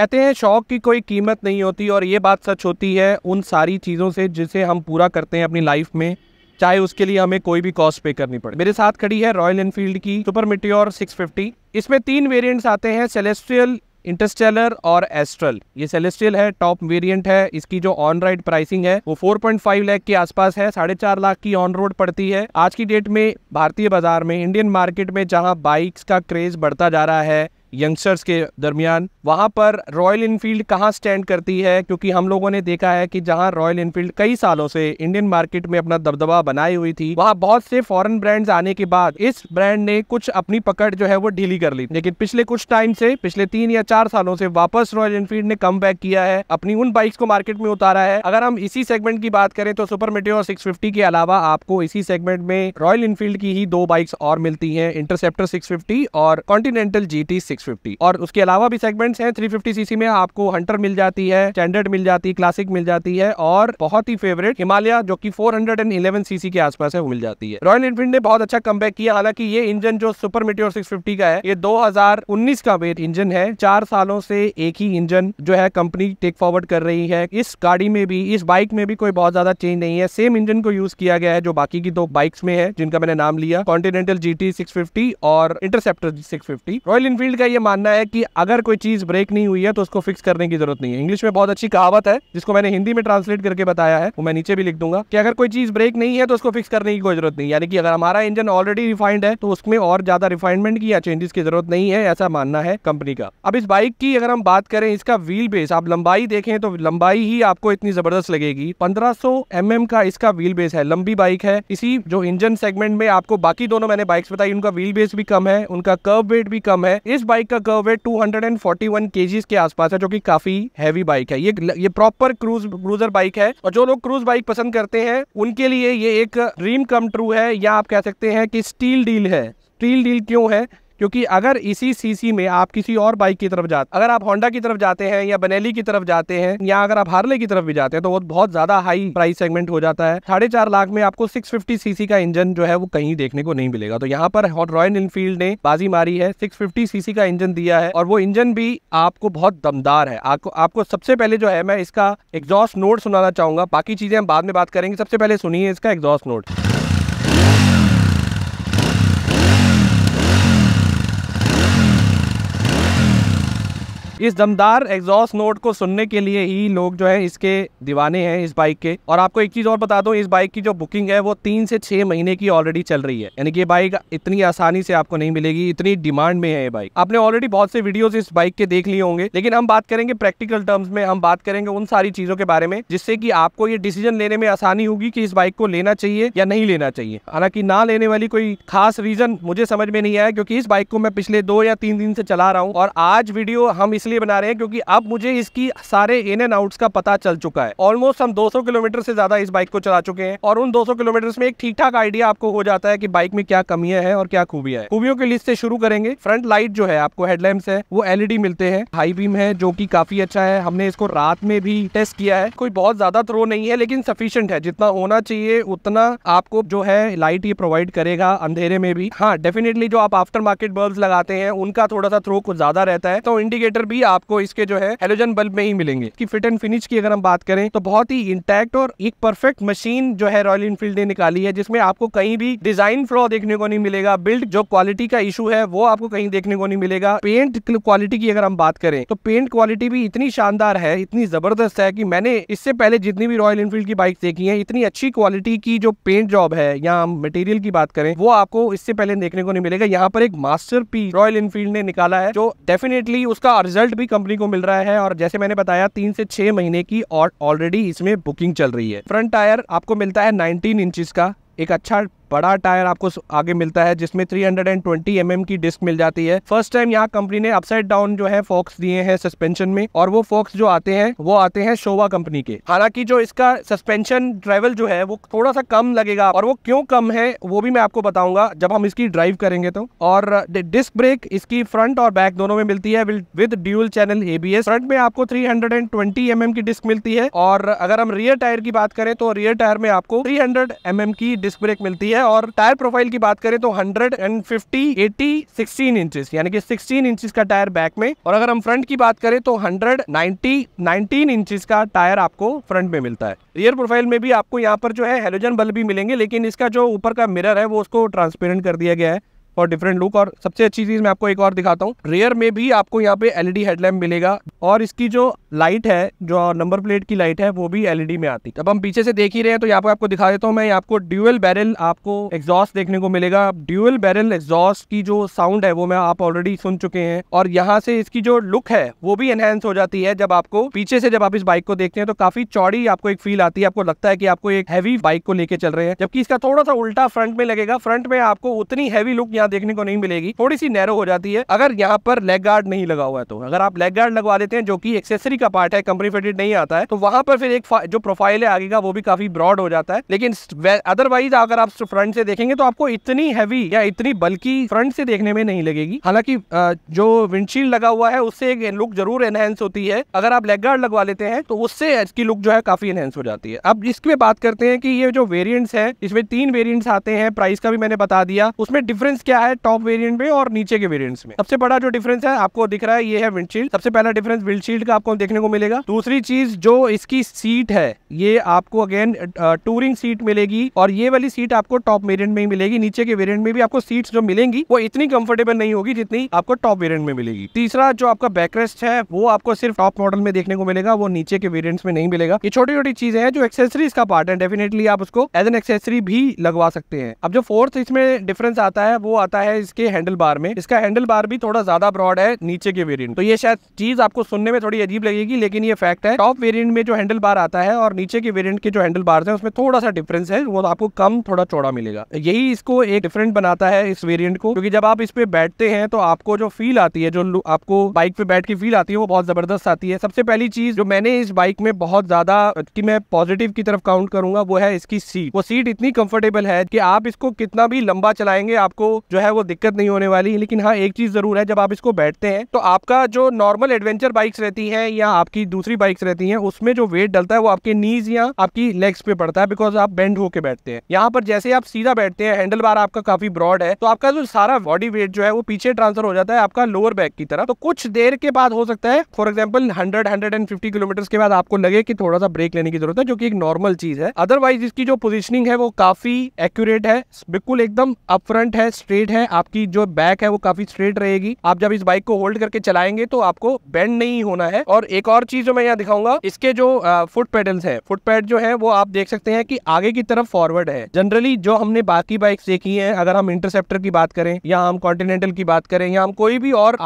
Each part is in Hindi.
कहते हैं शौक की कोई कीमत नहीं होती और ये बात सच होती है उन सारी चीज़ों से जिसे हम पूरा करते हैं अपनी लाइफ में चाहे उसके लिए हमें कोई भी कॉस्ट पे करनी पड़े मेरे साथ खड़ी है रॉयल एनफील्ड की सुपर मिट्योर 650 इसमें तीन वेरिएंट्स आते हैं सेलेस्ट्रियल इंटरस्टेलर और एस्ट्रल ये सेलेस्ट्रियल है टॉप वेरिएंट है इसकी जो ऑन राइड प्राइसिंग है वो 4.5 लाख के आसपास है साढ़े चार लाख की ऑन रोड पड़ती है आज की डेट में भारतीय बाजार में इंडियन मार्केट में जहां बाइक्स का क्रेज बढ़ता जा रहा है यंगस्टर्स के दरमियान वहाँ पर रॉयल इनफील्ड कहाँ स्टैंड करती है क्योंकि हम लोगों ने देखा है कि जहाँ रॉयल इनफील्ड कई सालों से इंडियन मार्केट में अपना दबदबा बनाई हुई थी वहाँ बहुत से फॉरेन ब्रांड्स आने के बाद इस ब्रांड ने कुछ अपनी पकड़ जो है वो ढीली कर ली लेकिन पिछले कुछ टाइम से पिछले तीन या चार सालों से वापस रॉयल इनफील्ड ने कम किया है अपनी उन बाइक्स को मार्केट में उतारा है अगर हम इसी सेगमेंट की बात करें तो सुपर मेटियो और सिक्स के अलावा आपको इसी सेगमेंट में रॉयल इनफील्ड की ही दो बाइक्स और मिलती है इंटरसेप्टर सिक्स और कॉन्टिनेंटल जी टी फिफ्टी और उसके अलावा भी सेगमेंट्स हैं 350 सीसी में आपको हंटर मिल जाती है स्टैंडर्ड मिल जाती है क्लासिक मिल जाती है और बहुत ही फेवरेट हिमालय जो की फोर सीसी के आसपास है वो मिल जाती है रॉयल इनफील्ड ने बहुत अच्छा कम किया हालांकि ये इंजन जो सुपर सिक्स फिफ्टी का है ये उन्नीस का वेट इंजन है चार सालों से एक ही इंजन जो है कंपनी टेक फॉरवर्ड कर रही है इस गाड़ी में भी इस बाइक में भी कोई बहुत ज्यादा चेंज नहीं है सेम इंजन को यूज किया गया है जो बाकी की दो बाइक्स में है जिनका मैंने नाम लिया कॉन्टिनेंटल जी टी और इंटरसेप्टर सिक्स रॉयल इनफील्ड का ये मानना है कि अगर कोई चीज़ ब्रेक नहीं हुई है तो उसको फिक्स करने की जरूरत नहीं है इंग्लिश में बहुत अच्छी कहावत है जिसको मैंने हिंदी में ट्रांसलेट करके बताया है वो मैं नीचे भी लिख दूंगा कि अगर कोई चीज़ ब्रेक नहीं है तो उसको फिक्स करने की कोई जरूरत नहीं यानी कि अगर हमारा इंजन ऑलरेडी रिफाइंड है तो उसमें और ज़्यादा रिफाइनमेंट की या चेंजेस की जरूरत नहीं है ऐसा मानना है कंपनी का अब इस बाइक की अगर हम बात करें इसका व्हील बेस आप लंबाई देखें तो लंबाई ही आपको इतनी जबरदस्त लगेगी पंद्रह सौ mm का इसका व्हील बेस है लंबी बाइक है इसी जो इंजन सेगमेंट में आपको बाकी दोनों मैंने बाइक्स बताई उनका व्हील बेस भी कम है उनका कर्व वेट भी कम है इस बाइक बाइक का कर्व है 241 केजीस के आसपास है जो कि काफी हैवी बाइक है ये ये प्रॉपर क्रूज क्रूजर बाइक है और जो लोग क्रूज बाइक पसंद करते हैं उनके लिए ये एक ड्रीम कम ट्रू है या आप कह सकते हैं कि स्टील डील है स्टील डील क्यों है क्योंकि अगर इसी सीसी में आप किसी और बाइक की तरफ जाते अगर आप होंडा की तरफ जाते हैं या बनेली की तरफ जाते हैं या अगर आप हार्ले की तरफ भी जाते हैं तो वो बहुत ज्यादा हाई प्राइस सेगमेंट हो जाता है साढ़े चार लाख में आपको सिक्स फिफ्टी सीसी का इंजन जो है वो कहीं देखने को नहीं मिलेगा तो यहाँ पर रॉयल इनफील्ड ने बाजी मारी है सिक्स फिफ्टी सीसी का इंजन दिया है और वो इंजन भी आपको बहुत दमदार है आपको आपको सबसे पहले जो है मैं इसका एग्जॉस्ट नोट सुनाना चाहूंगा बाकी चीजें हम बाद में बात करेंगे सबसे पहले सुनिए इसका एग्जॉस्ट नोट इस दमदार एग्जॉस्ट नोट को सुनने के लिए ही लोग जो है इसके दीवाने हैं इस बाइक के और आपको एक चीज और बता दो इस बाइक की जो बुकिंग है वो तीन से छह महीने की ऑलरेडी चल रही है यानी कि ये बाइक इतनी आसानी से आपको नहीं मिलेगी इतनी डिमांड में है ये बाइक आपने ऑलरेडी बहुत से वीडियो इस बाइक के देख लिए होंगे लेकिन हम बात करेंगे प्रैक्टिकल टर्म्स में हम बात करेंगे उन सारी चीजों के बारे में जिससे की आपको ये डिसीजन लेने में आसानी होगी कि इस बाइक को लेना चाहिए या नहीं लेना चाहिए हालांकि ना लेने वाली कोई खास रीजन मुझे समझ में नहीं आया क्योंकि इस बाइक को मैं पिछले दो या तीन दिन से चला रहा हूँ और आज वीडियो हम इसलिए इसलिए बना रहे हैं क्योंकि अब मुझे इसकी सारे इन एंड आउट्स का पता चल चुका है ऑलमोस्ट हम 200 किलोमीटर से ज्यादा इस बाइक को चला चुके हैं और उन 200 किलोमीटर में एक ठीक ठाक आइडिया आपको हो जाता है कि बाइक में क्या कमियां है और क्या खूबियां है खूबियों की लिस्ट से शुरू करेंगे फ्रंट लाइट जो है आपको हेडलैम्प है वो एलईडी e मिलते हैं हाई बीम है जो की काफी अच्छा है हमने इसको रात में भी टेस्ट किया है कोई बहुत ज्यादा थ्रो नहीं है लेकिन सफिशियंट है जितना होना चाहिए उतना आपको जो है लाइट ये प्रोवाइड करेगा अंधेरे में भी हाँ डेफिनेटली जो आप आफ्टर मार्केट बल्ब लगाते हैं उनका थोड़ा सा थ्रो कुछ ज्यादा रहता है तो इंडिकेटर भी ही आपको इसके जो है हेलोजन बल्ब में ही मिलेंगे की फिट एंड फिनिश की अगर हम बात करें तो बहुत ही इंटैक्ट और एक परफेक्ट मशीन जो है रॉयल इनफील्ड ने निकाली है जिसमें आपको कहीं भी डिजाइन फ्लॉ देखने को नहीं मिलेगा बिल्ड जो क्वालिटी का इशू है वो आपको कहीं देखने को नहीं मिलेगा पेंट क्वालिटी की अगर हम बात करें तो पेंट क्वालिटी भी इतनी शानदार है इतनी जबरदस्त है कि मैंने इससे पहले जितनी भी रॉयल इनफील्ड की बाइक देखी है इतनी अच्छी क्वालिटी की जो पेंट जॉब है या मटेरियल की बात करें वो आपको इससे पहले देखने को नहीं मिलेगा यहाँ पर एक मास्टर रॉयल इनफील्ड ने निकाला है जो डेफिनेटली उसका रिजल्ट रिजल्ट भी कंपनी को मिल रहा है और जैसे मैंने बताया तीन से छह महीने की और ऑलरेडी इसमें बुकिंग चल रही है फ्रंट टायर आपको मिलता है नाइनटीन इंचिस का एक अच्छा बड़ा टायर आपको आगे मिलता है जिसमें 320 mm की डिस्क मिल जाती है फर्स्ट टाइम यहाँ कंपनी ने अपसाइड डाउन जो है फोक्स दिए हैं सस्पेंशन में और वो फोक्स जो आते हैं वो आते हैं शोवा कंपनी के हालांकि जो इसका सस्पेंशन ड्राइवल जो है वो थोड़ा सा कम लगेगा और वो क्यों कम है वो भी मैं आपको बताऊंगा जब हम इसकी ड्राइव करेंगे तो और डिस्क ब्रेक इसकी फ्रंट और बैक दोनों में मिलती है with dual channel ABS front में आपको 320 mm की डिस्क मिलती है और अगर हम रियर टायर की बात करें तो रियर टायर में आपको 300 mm की डिस्क ब्रेक मिलती है है और टायर प्रोफाइल की बात करें तो hundred and fifty eighty sixteen inches यानी कि सिक्सटीन इंचज का टायर बैक में और अगर हम फ्रंट की बात करें तो हंड्रेड नाइनटी नाइनटीन इंचज का टायर आपको फ्रंट में मिलता है रियर प्रोफाइल में भी आपको यहाँ पर जो है हेलोजन बल्ब भी मिलेंगे लेकिन इसका जो ऊपर का मिरर है वो उसको ट्रांसपेरेंट कर दिया गया है और डिफरेंट लुक और सबसे अच्छी चीज मैं आपको एक और दिखाता हूँ रेयर में भी आपको यहाँ पे एलईडी हेडलैम्प मिलेगा और इसकी जो लाइट है जो नंबर प्लेट की लाइट है वो भी एलईडी में आती अब हम पीछे से देख ही रहे हैं तो यहाँ पर आपको दिखा देता हूँ मैं आपको ड्यूएल बैरल आपको एग्जॉस्ट देखने को मिलेगा ड्यूएल बैरल एग्जॉस्ट की जो साउंड है वो मैं आप ऑलरेडी सुन चुके हैं और यहाँ से इसकी जो लुक है वो भी एनहेंस हो जाती है जब आपको पीछे से जब आप इस बाइक को देखते हैं तो काफी चौड़ी आपको एक फील आती है आपको लगता है कि आपको एक हैवी बाइक को लेकर चल रहे हैं जबकि इसका थोड़ा सा उल्टा फ्रंट में लगेगा फ्रंट में आपको उतनी हैवी लुक यहाँ देखने को नहीं मिलेगी थोड़ी सी नैरो हो जाती है अगर यहाँ पर लेग गार्ड नहीं लगा हुआ है तो अगर आप लेग गार्ड लगवा देते हैं जो की एक्सेसरी कंपनी का पार्ट है कंपनी फेडेड नहीं आता है तो वहां पर फिर एक जो प्रोफाइल है आगे का वो भी काफी ब्रॉड हो जाता है लेकिन अदरवाइज अगर आप फ्रंट से देखेंगे तो आपको इतनी हैवी या इतनी बल्कि फ्रंट से देखने में नहीं लगेगी हालांकि जो विंडशील्ड लगा हुआ है उससे एक लुक जरूर एनहेंस होती है अगर आप लेग गार्ड लगवा लेते हैं तो उससे इसकी लुक जो है काफी एनहेंस हो जाती है अब इसमें बात करते हैं कि ये जो वेरियंट्स है इसमें तीन वेरियंट्स आते हैं प्राइस का भी मैंने बता दिया उसमें डिफरेंस क्या है टॉप वेरियंट में और नीचे के वेरियंट्स में सबसे बड़ा जो डिफरेंस है आपको दिख रहा है ये है विंडशील्ड सबसे पहला डिफरेंस विंडशील्ड का आपको देख देखने को मिलेगा दूसरी चीज जो इसकी सीट है ये आपको अगेन टूरिंग सीट मिलेगी और ये वाली सीट आपको टॉप वेरियंट में ही मिलेगी नीचे के वेरियंट में भी आपको सीट जो मिलेंगी वो इतनी कंफर्टेबल नहीं होगी जितनी आपको टॉप वेरियंट में मिलेगी तीसरा जो आपका बैकरेस्ट है वो आपको सिर्फ टॉप मॉडल में देखने को मिलेगा वो नीचे के वेरियंट में नहीं मिलेगा ये छोटी छोटी चीजें हैं जो एक्सेसरीज का पार्ट है डेफिनेटली आप उसको एज एन एक्सेसरी भी लगवा सकते हैं अब जो फोर्थ इसमें डिफरेंस आता है वो आता है इसके हैंडल बार में इसका हैंडल बार भी थोड़ा ज्यादा ब्रॉड है नीचे के वेरियंट तो ये शायद चीज आपको सुनने में थोड़ी अजीब लगी जाइएगी लेकिन ये फैक्ट है टॉप वेरिएंट में जो हैंडल बार आता है और नीचे के वेरिएंट के जो हैंडल बार है उसमें थोड़ा सा डिफरेंस है वो आपको कम थोड़ा चौड़ा मिलेगा यही इसको एक डिफरेंट बनाता है इस वेरियंट को क्योंकि जब आप इस पे बैठते हैं तो आपको जो फील आती है जो आपको बाइक पे बैठ के फील आती है वो बहुत जबरदस्त आती है सबसे पहली चीज जो मैंने इस बाइक में बहुत ज्यादा की मैं पॉजिटिव की तरफ काउंट करूंगा वो है इसकी सीट वो सीट इतनी कंफर्टेबल है कि आप इसको कितना भी लंबा चलाएंगे आपको जो है वो दिक्कत नहीं होने वाली लेकिन हाँ एक चीज जरूर है जब आप इसको बैठते हैं तो आपका जो नॉर्मल एडवेंचर बाइक्स रहती है या आपकी दूसरी बाइक्स रहती हैं उसमें जो वेट डलता है वो आपके नीज या आपकी लेग्स पे पड़ता है बिकॉज आप बेंड होके बैठते हैं यहाँ पर जैसे आप सीधा बैठते हैं हैंडल बार आपका काफी ब्रॉड है तो आपका जो सारा बॉडी वेट जो है वो पीछे ट्रांसफर हो जाता है आपका लोअर बैक की तरफ तो कुछ देर के बाद हो सकता है for example hundred hundred kilometre के बाद आपको लगे कि थोड़ा सा ब्रेक लेने की जरूरत है जो कि एक नॉर्मल चीज है अदरवाइज इसकी जो पोजिशनिंग है वो काफी एक्यूरेट है बिल्कुल एकदम अपफ्रंट है स्ट्रेट है आपकी जो बैक है वो काफी स्ट्रेट रहेगी आप जब इस बाइक को होल्ड करके चलाएंगे तो आपको बेंड नहीं होना है और एक एक और चीज़ जो मैं यहाँ दिखाऊंगा इसके जो फुट पेडल्स है फुट पैड जो है वो आप देख सकते हैं कि आगे की तरफ फॉरवर्ड है जनरली जो हमने बाकी बाइक देखी है अगर हम इंटरसेप्टर की बात करें या हम कॉन्टिनेंटल की बात करें या हम कोई भी और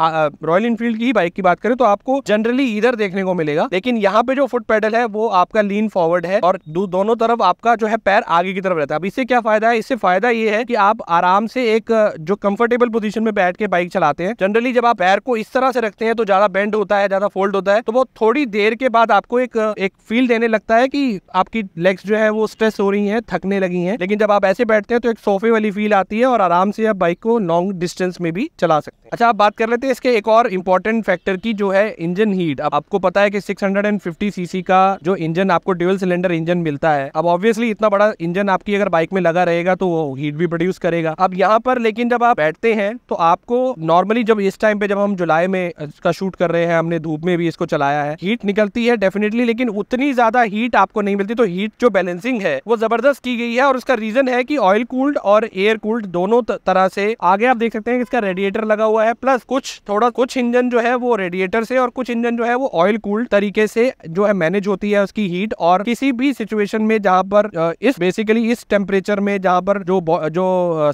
रॉयल इनफील्ड की बाइक की बात करें तो आपको जनरली इधर देखने को मिलेगा लेकिन यहाँ पे जो फुट पैडल है वो आपका लीन फॉरवर्ड है और दो, दोनों तरफ आपका जो है पैर आगे की तरफ रहता है अब इससे क्या फायदा है इससे फायदा ये है कि आप आराम से एक जो कंफर्टेबल पोजीशन में बैठ के बाइक चलाते हैं जनरली जब आप पैर को इस तरह से रखते हैं तो ज्यादा बेंड होता है ज्यादा फोल्ड होता है तो वो थोड़ी देर के बाद आपको एक एक फील देने लगता है कि आपकी लेग्स जो है वो स्ट्रेस हो रही हैं थकने लगी हैं लेकिन जब आप ऐसे बैठते हैं तो एक सोफे वाली फील आती है और आराम से आप बाइक को लॉन्ग डिस्टेंस में भी चला सकते हैं अच्छा आप बात कर लेते हैं इसके एक और इम्पोर्टेंट फैक्टर की जो है इंजन हीट अब आपको पता है कि सिक्स सीसी का जो इंजन आपको ड्यूल सिलेंडर इंजन मिलता है अब ऑब्वियसली इतना बड़ा इंजन आपकी अगर बाइक में लगा रहेगा तो वो हीट भी प्रोड्यूस करेगा अब यहाँ पर लेकिन जब आप बैठते हैं तो आपको नॉर्मली जब इस टाइम पे जब हम जुलाई में इसका शूट कर रहे हैं हमने धूप में भी इसको चला लाया है हीट निकलती है डेफिनेटली लेकिन उतनी ज्यादा हीट आपको नहीं मिलती तो हीट जो बैलेंसिंग है वो जबरदस्त की गई है और उसका रीजन है कि ऑयल कूल्ड और एयर कूल्ड दोनों तरह से आगे आप देख सकते हैं इसका रेडिएटर लगा हुआ है प्लस कुछ थोड़ा कुछ इंजन जो है वो रेडिएटर से और कुछ इंजन जो है वो ऑयल कूल्ड तरीके से जो है मैनेज होती है उसकी हीट और किसी भी सिचुएशन में जहाँ पर इस बेसिकली इस टेम्परेचर में जहां पर जो जो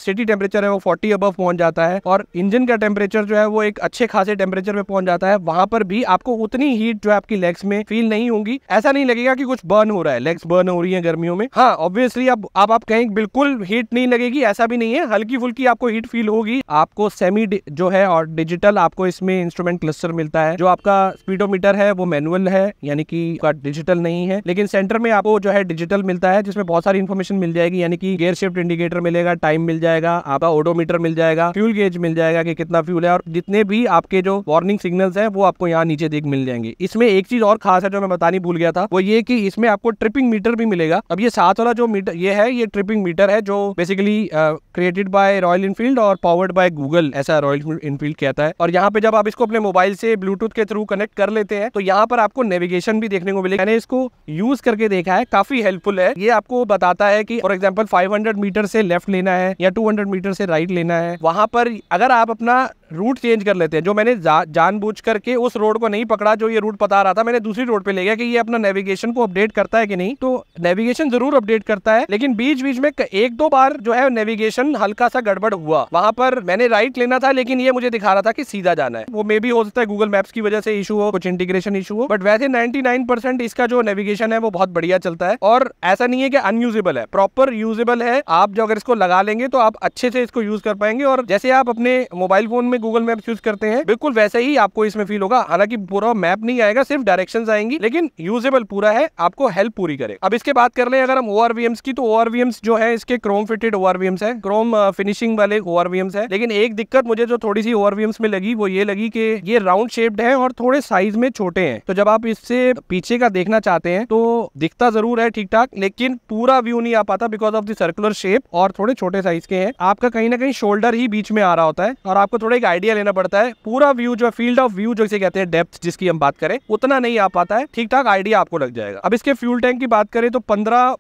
सिटी टेम्परेचर है वो फोर्टी अबव पहुंच जाता है और इंजन का टेम्परेचर जो है वो एक अच्छे खासे टेम्परेचर में पहुंच जाता है वहां पर भी आपको उतनी हीट जो आपकी लेग्स में फील नहीं होगी ऐसा नहीं लगेगा कि कुछ बर्न हो रहा है लेग्स बर्न हो रही है गर्मियों में हाँ ऑब्वियसली अब आप, आप कहें बिल्कुल हीट नहीं लगेगी ऐसा भी नहीं है हल्की फुल्की आपको हीट फील होगी आपको सेमी जो है और डिजिटल आपको इसमें इंस्ट्रूमेंट क्लस्टर मिलता है जो आपका स्पीडोमीटर है वो मैनुअल है यानी कि डिजिटल नहीं है लेकिन सेंटर में आपको जो है डिजिटल मिलता है जिसमें बहुत सारी इन्फॉर्मेशन मिल जाएगी यानी कि गेयर शिफ्ट इंडिकेटर मिलेगा टाइम मिल जाएगा आपका ओडोमीटर मिल जाएगा फ्यूल गेज मिल जाएगा कि कितना फ्यूल है और जितने भी आपके जो वार्निंग सिग्नल्स है वो आपको यहाँ नीचे देख मिल जाएंगे चाहिए इसमें एक चीज और खास है जो मैं बतानी भूल गया था वो ये कि इसमें आपको ट्रिपिंग मीटर भी मिलेगा अब ये साथ वाला जो मीटर ये है ये ट्रिपिंग मीटर है जो basically created by Royal Enfield और पावर्ड बाय गूगल ऐसा रॉयल इनफील्ड कहता है और यहाँ पे जब आप इसको अपने मोबाइल से ब्लूटूथ के थ्रू कनेक्ट कर लेते हैं तो यहाँ पर आपको नेविगेशन भी देखने को मिलेगा मैंने इसको यूज करके देखा है काफी हेल्पफुल है ये आपको बताता है कि फॉर एग्जाम्पल फाइव मीटर से लेफ्ट लेना है या टू मीटर से राइट लेना है वहां पर अगर आप अपना रूट चेंज कर लेते हैं जो मैंने जा, जानबूझ करके उस रोड को नहीं पकड़ा जो ये रूट पता रहा था मैंने दूसरी रोड पे ले गया कि ये अपना नेविगेशन को अपडेट करता है कि नहीं तो नेविगेशन जरूर अपडेट करता है लेकिन बीच बीच में एक दो बार जो है नेविगेशन हल्का सा गड़बड़ हुआ वहां पर मैंने राइट लेना था लेकिन ये मुझे दिखा रहा था कि सीधा जाना है वो मे भी हो सकता है गूगल मैप्स की वजह से इशू हो कुछ इंटीग्रेशन इशू हो बट वैसे नाइनटी इसका जो नेविगेशन है वो बहुत बढ़िया चलता है और ऐसा नहीं है कि अनयूजेबल है प्रॉपर यूजेबल है आप जो अगर इसको लगा लेंगे तो आप अच्छे से इसको यूज कर पाएंगे और जैसे आप अपने मोबाइल फोन में गूगल मैप यूज करते हैं बिल्कुल वैसे ही आपको इसमें फील होगा हालांकि पूरा मैप नहीं आएगा सिर्फ डायरेक्शन आएंगी लेकिन यूजेबल पूरा है आपको हेल्प पूरी करे अब इसके बात कर ले अगर हम ओआरवीएम्स की तो ओआरवीएम्स जो है इसके क्रोम फिटेड ओआरवीएम्स है क्रोम फिनिशिंग वाले ओआरवीएम्स है लेकिन एक दिक्कत मुझे जो थोड़ी सी ओआरवीएम्स में लगी वो ये लगी कि ये राउंड शेप्ड है और थोड़े साइज में छोटे हैं तो जब आप इससे पीछे का देखना चाहते हैं तो दिखता जरूर है ठीक ठाक लेकिन पूरा व्यू नहीं आ पाता because of the circular shape और थोड़े छोटे साइज के हैं आपका कहीं ना कहीं शोल्डर ही बीच में आ रहा होता है और आपको थोड़ा एक आइडिया लेना पड़ता है पूरा व्यू जो फील्ड ऑफ व्यू जो इसे कहते हैं डेप्थ जिसकी हम बात करें उतना नहीं आ पाता है ठीक ठाक आइडिया आपको लग जाएगा अब इसके फ्यूल टैंक की बात करें तो पंद्रह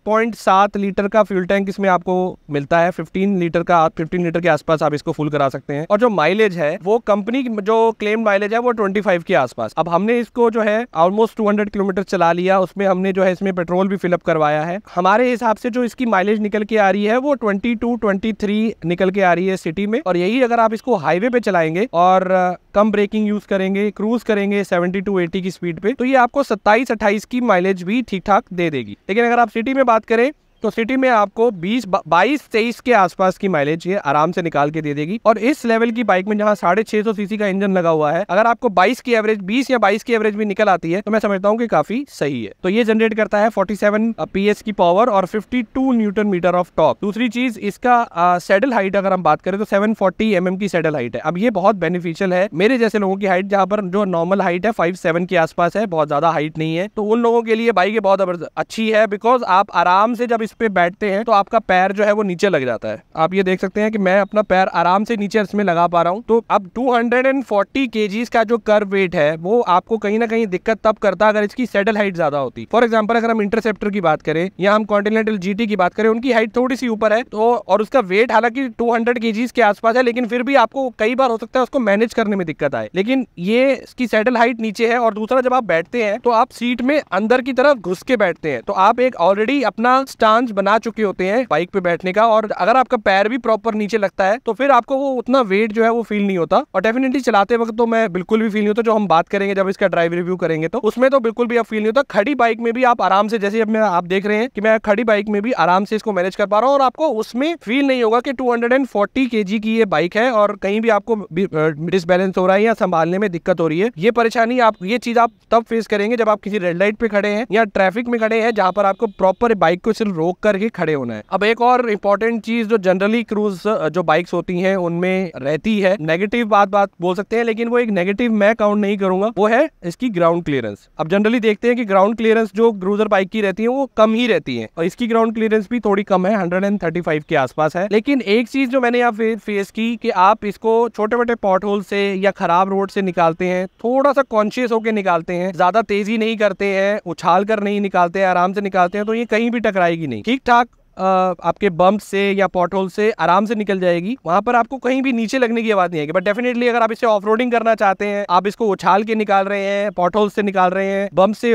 लीटर का फ्यूल टैंक इसमें आपको मिलता है फिफ्टीन लीटर का फिफ्टीन लीटर के आसपास आप इसको फुल करा सकते हैं और जो माइलेज है वो कंपनी जो क्लेम माइलेज है वो ट्वेंटी के आसपास अब हमने इसको जो है ऑलमोस्ट टू किलोमीटर चला लिया उसमें हमने जो है इसमें पेट्रोल भी फिलअप करवाया है हमारे हिसाब से जो इसकी माइलेज निकल के आ रही है वो ट्वेंटी टू निकल के आ रही है सिटी में और यही अगर आप इसको हाईवे पे चला आएंगे और कम ब्रेकिंग यूज करेंगे क्रूज करेंगे 70 टू 80 की स्पीड पे तो ये आपको 27 28 की माइलेज भी ठीक ठाक दे देगी लेकिन अगर आप सिटी में बात करें तो सिटी में आपको 20 बाईस तेईस के आसपास की माइलेज ये आराम से निकाल के दे देगी और इस लेवल की बाइक में जहाँ साढ़े छह सौ सीसी का इंजन लगा हुआ है अगर आपको 22 की एवरेज 20 या 22 की एवरेज भी निकल आती है तो मैं समझता हूँ कि काफी सही है तो ये जनरेट करता है 47 पीएस की पावर और 52 न्यूटन मीटर ऑफ टॉप दूसरी चीज इसका सेडल हाइट अगर हम बात करें तो सेवन फोर्टी mm की सेडल हाइट है अब ये बहुत बेनिफिशियल है मेरे जैसे लोगों की हाइट जहाँ पर जो नॉर्मल हाइट है फाइव सेवन के आसपास है बहुत ज्यादा हाइट नहीं है तो उन लोगों के लिए बाइक बहुत अच्छी है बिकॉज आप आराम से जब इस इस पर बैठते हैं तो आपका पैर जो है वो नीचे लग जाता है आप ये देख सकते हैं कि मैं अपना पैर आराम से नीचे इसमें लगा पा रहा हूँ तो अब 240 हंड्रेड का जो कर वेट है वो आपको कहीं ना कहीं दिक्कत तब करता अगर इसकी सेटल हाइट ज्यादा होती फॉर एग्जाम्पल अगर हम इंटरसेप्टर की बात करें या हम कॉन्टिनेंटल जी की बात करें उनकी हाइट थोड़ी सी ऊपर है तो और उसका वेट हालांकि टू हंड्रेड के आसपास है लेकिन फिर भी आपको कई बार हो सकता है उसको मैनेज करने में दिक्कत आए लेकिन ये इसकी सेटल हाइट नीचे है और दूसरा जब आप बैठते हैं तो आप सीट में अंदर की तरफ घुस के बैठते हैं तो आप एक ऑलरेडी अपना स्टांस चांस बना चुके होते हैं बाइक पे बैठने का और अगर आपका पैर भी प्रॉपर नीचे लगता है तो फिर आपको वो उतना वेट जो है वो फील नहीं होता और डेफिनेटली चलाते वक्त तो मैं बिल्कुल भी फील नहीं होता जो हम बात करेंगे जब इसका ड्राइव रिव्यू करेंगे तो उसमें तो बिल्कुल भी आप फील नहीं होता खड़ी बाइक में भी आप आराम से जैसे अब आप देख रहे हैं कि मैं खड़ी बाइक में भी आराम से इसको मैनेज कर पा रहा हूँ और आपको उसमें फील नहीं होगा कि टू हंड्रेड की ये बाइक है और कहीं भी आपको डिसबैलेंस हो रहा है या संभालने में दिक्कत हो रही है ये परेशानी आप ये चीज आप तब फेस करेंगे जब आप किसी रेड लाइट पे खड़े हैं या ट्रैफिक में खड़े हैं जहाँ पर आपको प्रॉपर बाइक को सिर्फ रोक रोक कर ही खड़े होना है अब एक और इम्पोर्टेंट चीज जो जनरली क्रूज जो बाइक्स होती हैं उनमें रहती है नेगेटिव बात बात बोल सकते हैं लेकिन वो एक नेगेटिव मैं काउंट नहीं करूंगा वो है इसकी ग्राउंड क्लियरेंस अब जनरली देखते हैं कि ग्राउंड क्लियरेंस जो क्रूजर बाइक की रहती है वो कम ही रहती है और इसकी ग्राउंड क्लियरेंस भी थोड़ी कम है हंड्रेड के आसपास है लेकिन एक चीज जो मैंने यहाँ फेस की कि आप इसको छोटे मोटे पॉट होल से या खराब रोड से निकालते हैं थोड़ा सा कॉन्शियस होकर निकालते हैं ज्यादा तेजी नहीं करते हैं उछाल कर नहीं निकालते हैं आराम से निकालते हैं तो ये कहीं भी टकराएगी नहीं ठीक ठाक आपके बम्प से या पॉट से आराम से निकल जाएगी वहां पर आपको कहीं भी नीचे लगने की आवाज़ नहीं आएगी बट डेफिनेटली अगर आप इसे ऑफ करना चाहते हैं आप इसको उछाल के निकाल रहे हैं पॉट से निकाल रहे हैं बम्प से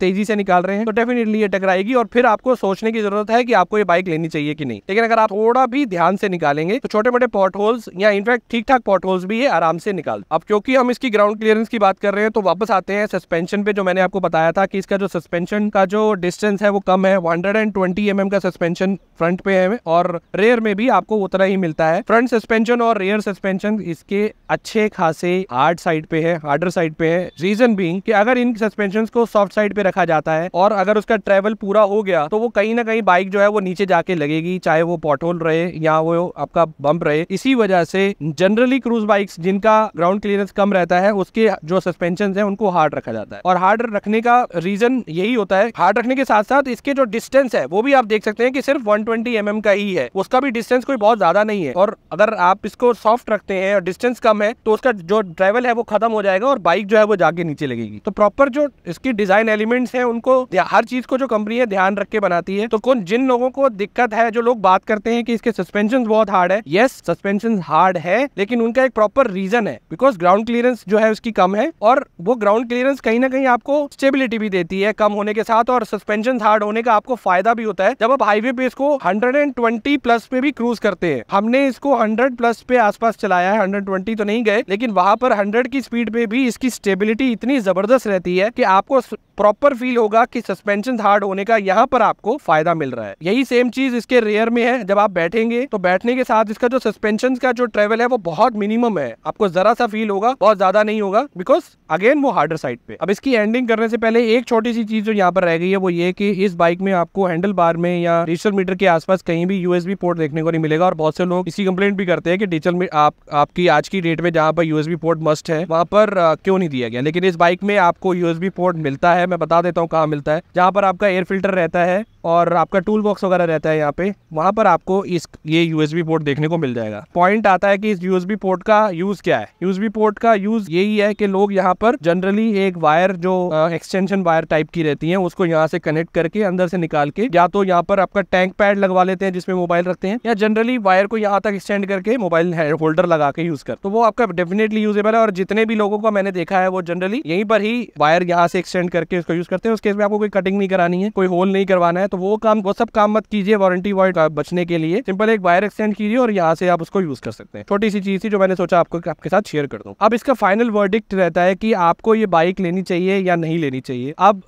तेजी से निकाल रहे हैं तो डेफिनेटली ये टकराएगी और फिर आपको सोचने की जरूरत है कि आपको ये बाइक लेनी चाहिए कि नहीं लेकिन अगर आप थोड़ा भी ध्यान से निकालेंगे तो छोटे मोटे पॉट होल्स या इनफैक्ट ठीक ठाक पॉट होल्स भी है आराम से निकाल अब क्योंकि हम इसकी ग्राउंड क्लियरेंस की बात कर रहे हैं तो वापस आते हैं सस्पेंशन पे जो मैंने आपको बताया था कि इसका जो सस्पेंशन का जो डिस्टेंस है वो कम है 120 एम mm का सस्पेंशन सस्पेंशन फ्रंट पे है और रेयर में भी आपको उतना ही मिलता है फ्रंट सस्पेंशन और रेयर सस्पेंशन इसके अच्छे खासे हार्ड साइड पे है हार्डर साइड पे है रीजन भी कि अगर इन सस्पेंशन को सॉफ्ट साइड पे रखा जाता है और अगर उसका ट्रेवल पूरा हो गया तो वो कहीं ना कहीं बाइक जो है वो नीचे जाके लगेगी चाहे वो पॉटोल रहे या वो आपका बम्प रहे इसी वजह से जनरली क्रूज बाइक जिनका ग्राउंड क्लियरेंस कम रहता है उसके जो सस्पेंशन है उनको हार्ड रखा जाता है और हार्ड रखने का रीजन यही होता है हार्ड रखने के साथ साथ इसके जो डिस्टेंस है वो भी आप देख सकते हैं कि सिर्फ 120 ट्वेंटी mm का ही है उसका भी डिस्टेंस कोई बहुत ज्यादा नहीं है और अगर आप इसको सॉफ्ट रखते हैं और डिस्टेंस कम है तो उसका जो ट्रेवल है वो खत्म हो जाएगा और बाइक जो है वो जाके नीचे लगेगी तो प्रॉपर जो इसकी डिजाइन एलिमेंट्स है उनको हर चीज को जो कंपनी है ध्यान रख के बनाती है तो कौन जिन लोगों को दिक्कत है जो लोग बात करते हैं कि इसके सस्पेंशन बहुत हार्ड है यस सस्पेंशन हार्ड है लेकिन उनका एक प्रॉपर रीजन है बिकॉज ग्राउंड क्लियरेंस जो है उसकी कम है और वो ग्राउंड क्लियरेंस कहीं ना कहीं आपको स्टेबिलिटी भी देती है कम होने के साथ और सस्पेंशन हार्ड होने का आपको फायदा भी होता है जब आप हाईवे ट्रिप इसको 120 प्लस पे भी क्रूज करते हैं हमने इसको 100 प्लस पे आसपास चलाया है 120 तो नहीं गए लेकिन वहां पर 100 की स्पीड पे भी इसकी स्टेबिलिटी इतनी जबरदस्त रहती है कि आपको प्रॉपर फील होगा कि सस्पेंशन हार्ड होने का यहाँ पर आपको फायदा मिल रहा है यही सेम चीज इसके रेयर में है जब आप बैठेंगे तो बैठने के साथ इसका जो सस्पेंशन का जो ट्रेवल है वो बहुत मिनिमम है आपको जरा सा फील होगा बहुत ज्यादा नहीं होगा बिकॉज अगेन वो हार्डर साइड पे अब इसकी एंडिंग करने से पहले एक छोटी सी चीज जो यहाँ पर रह गई है वो ये कि इस बाइक में आपको हैंडल बार में या डिजिटल मीटर के आसपास कहीं भी यूएसबी पोर्ट देखने को नहीं मिलेगा और बहुत से लोग इसी कंप्लेंट भी करते हैं कि डिजिटल आप आपकी आज की डेट में जहाँ पर यूएसबी पोर्ट मस्ट है वहाँ पर क्यों नहीं दिया गया लेकिन इस बाइक में आपको यूएसबी पोर्ट मिलता है मैं बता देता हूँ कहाँ मिलता है जहाँ पर आपका एयर फिल्टर रहता है और आपका टूल बॉक्स वगैरह रहता है यहाँ पे वहाँ पर आपको इस ये यूएसबी पोर्ट देखने को मिल जाएगा पॉइंट आता है कि इस यूएसबी पोर्ट का यूज क्या है यूएसबी पोर्ट का यूज यही है कि लोग यहाँ पर जनरली एक वायर जो एक्सटेंशन वायर टाइप की रहती है उसको यहाँ से कनेक्ट करके अंदर से निकाल के या तो यहाँ पर आपका टैंक पैड लगवा लेते हैं जिसमें मोबाइल रखते हैं या जनरली वायर को यहाँ तक एक्सटेंड करके मोबाइल होल्डर लगा के यूज कर तो वो आपका डेफिनेटली यूजेबल है और जितने भी लोगों का मैंने देखा है वो जनरली यहीं पर ही वायर यहाँ से एक्सटेंड करके उसको यूज करते हैं उसके आपको कोई कटिंग नहीं करानी है कोई होल नहीं करवाना है तो वो काम वो सब काम मत कीजिए वारंटी वॉइड बचने के लिए सिंपल एक वायर एक्सटेंड कीजिए और यहाँ से आप उसको यूज कर सकते हैं छोटी सी चीज थी जो मैंने सोचा आपको आपके साथ शेयर कर दूँ अब इसका फाइनल वर्डिक्ट रहता है कि आपको ये बाइक लेनी चाहिए या नहीं लेनी चाहिए अब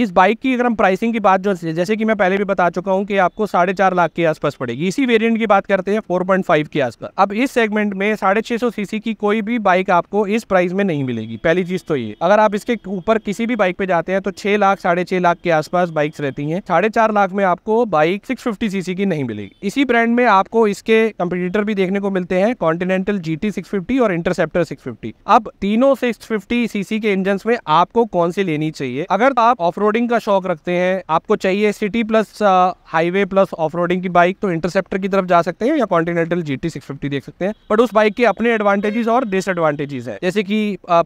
इस बाइक की अगर हम प्राइसिंग की बात जो जैसे कि मैं पहले भी बता चुका हूँ कि के आपको साढ़े चार लाख के आसपास पड़ेगी इसी वेरिएंट की बात करते हैं फोर पॉइंट फाइव के आसपास अब इस सेगमेंट में साढ़े छह सौ सीसी की कोई भी बाइक आपको इस प्राइस में नहीं मिलेगी पहली चीज़ तो ये अगर आप इसके ऊपर किसी भी बाइक पे जाते हैं तो छह लाख साढ़े छह लाख के आसपास बाइक रहती है साढ़े चार लाख में आपको बाइक सिक्स फिफ्टी सीसी की नहीं मिलेगी इसी ब्रांड में आपको इसके कंपटीटर भी देखने को मिलते हैं continental G T six fifty और इंटरसेप्टर सिक्स फिफ्टी अब तीनों सिक्स फिफ्टी सीसी के इंजन में आपको कौन सी लेनी चाहिए अगर आप ऑफ का शौक रखते हैं आपको चाहिए city plus high highway plus off की बाइक तो इंटरसेप्टर की तरफ जा सकते हैं या कॉन्टिनेंटल जी टी देख सकते हैं बट उस बाइक के अपने एडवांटेजेस और डिसएडवांटेजेस हैं जैसे कि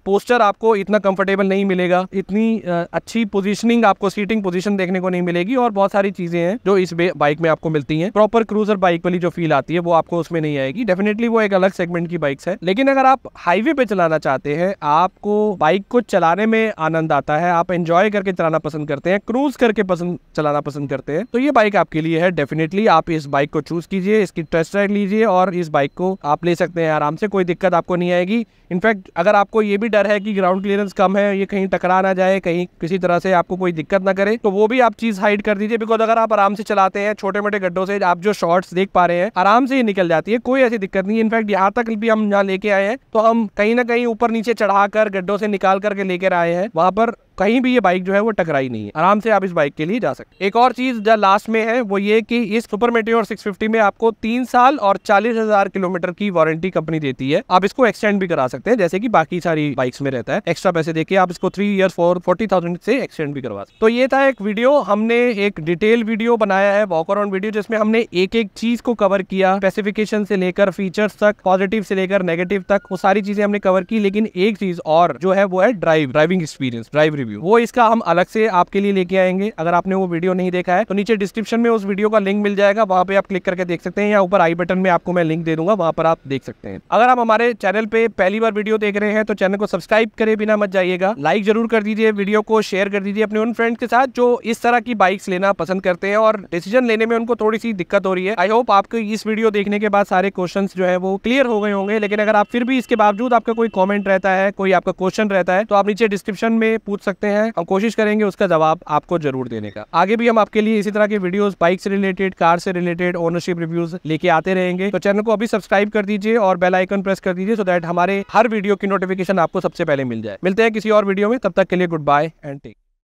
पोस्टर आपको इतना कंफर्टेबल नहीं मिलेगा इतनी अच्छी पोजिशनिंग आपको सीटिंग पोजिशन देखने को नहीं मिलेगी और बहुत सारी चीजें हैं जो इस बाइक में आपको मिलती है प्रॉपर क्रूजर बाइक वाली जो फील आती है वो आपको उसमें नहीं आएगी डेफिनेटली वो एक अलग सेगमेंट की बाइक्स है लेकिन अगर आप हाईवे पे चलाना चाहते हैं आपको बाइक को चलाने में आनंद आता है आप एंजॉय करके चलाना पसंद करते हैं क्रूज करके पसंद चलाना पसंद करते हैं तो ये बाइक आप आपके लिए है डेफिनेटली आप इस बाइक को चूज कीजिए इसकी टेस्ट राइड लीजिए और इस बाइक को आप ले सकते हैं आराम से कोई दिक्कत आपको नहीं आएगी इनफैक्ट अगर आपको ये भी डर है कि ग्राउंड क्लियरेंस कम है ये कहीं टकरा ना जाए कहीं किसी तरह से आपको कोई दिक्कत ना करे तो वो भी आप चीज हाइड कर दीजिए बिकॉज अगर आप आराम से चलाते हैं छोटे मोटे गड्ढों से आप जो शॉर्ट्स देख पा रहे हैं आराम से ही निकल जाती है कोई ऐसी दिक्कत नहीं है इनफैक्ट यहाँ तक भी हम यहाँ लेके आए हैं तो हम कहीं ना कहीं ऊपर नीचे चढ़ा कर गड्ढों से निकाल करके लेकर आए हैं वहाँ पर कहीं भी ये बाइक जो है वो टकराई नहीं है आराम से आप इस बाइक के लिए जा सकते एक और चीज जो लास्ट में है वो ये कि इस सुपर मेट्योर 650 में आपको तीन साल और चालीस हजार किलोमीटर की वारंटी कंपनी देती है आप इसको एक्सटेंड भी करा सकते हैं जैसे कि बाकी सारी बाइक्स में रहता है एक्स्ट्रा पैसे देके आप इसको three year four forty thousand से एक्सटेंड भी करवा सकते तो ये था एक वीडियो हमने एक डिटेल वीडियो बनाया है वॉकर ऑन वीडियो जिसमें हमने एक एक चीज को कवर किया स्पेसिफिकेशन से लेकर फीचर्स तक पॉजिटिव से लेकर नेगेटिव तक वो सारी चीजें हमने कवर की लेकिन एक चीज और जो है वो है drive driving experience drive review review वो इसका हम अलग से आपके लिए लेके आएंगे अगर आपने वो वीडियो नहीं देखा है तो नीचे डिस्क्रिप्शन में उस वीडियो का लिंक मिल जाएगा वहाँ पे आप क्लिक करके देख सकते हैं या ऊपर आई बटन में आपको मैं लिंक दे दूंगा वहाँ पर आप देख सकते हैं अगर आप हमारे चैनल पे पहली बार वीडियो देख रहे हैं तो चैनल को सब्सक्राइब करे बिना मत जाइएगा लाइक जरूर कर दीजिए वीडियो को शेयर कर दीजिए अपने उन फ्रेंड्स के साथ जो इस तरह की बाइक्स लेना पसंद करते हैं और डिसीजन लेने में उनको थोड़ी सी दिक्कत हो रही है आई होप आपको इस वीडियो देखने के बाद सारे क्वेश्चन जो है वो क्लियर हो गए होंगे लेकिन अगर आप फिर भी इसके बावजूद आपका कोई कॉमेंट रहता है कोई आपका क्वेश्चन रहता है तो आप नीचे डिस्क्रिप्शन में पूछ सकते सकते हैं हम कोशिश करेंगे उसका जवाब आपको जरूर देने का आगे भी हम आपके लिए इसी तरह के वीडियो बाइक से रिलेटेड कार से रिलेटेड ओनरशिप रिव्यूज लेके आते रहेंगे तो चैनल को अभी सब्सक्राइब कर दीजिए और बेल आइकन प्रेस कर दीजिए सो दैट हमारे हर वीडियो की नोटिफिकेशन आपको सबसे पहले मिल जाए मिलते हैं किसी और वीडियो में तब तक के लिए गुड बाय एंड टेक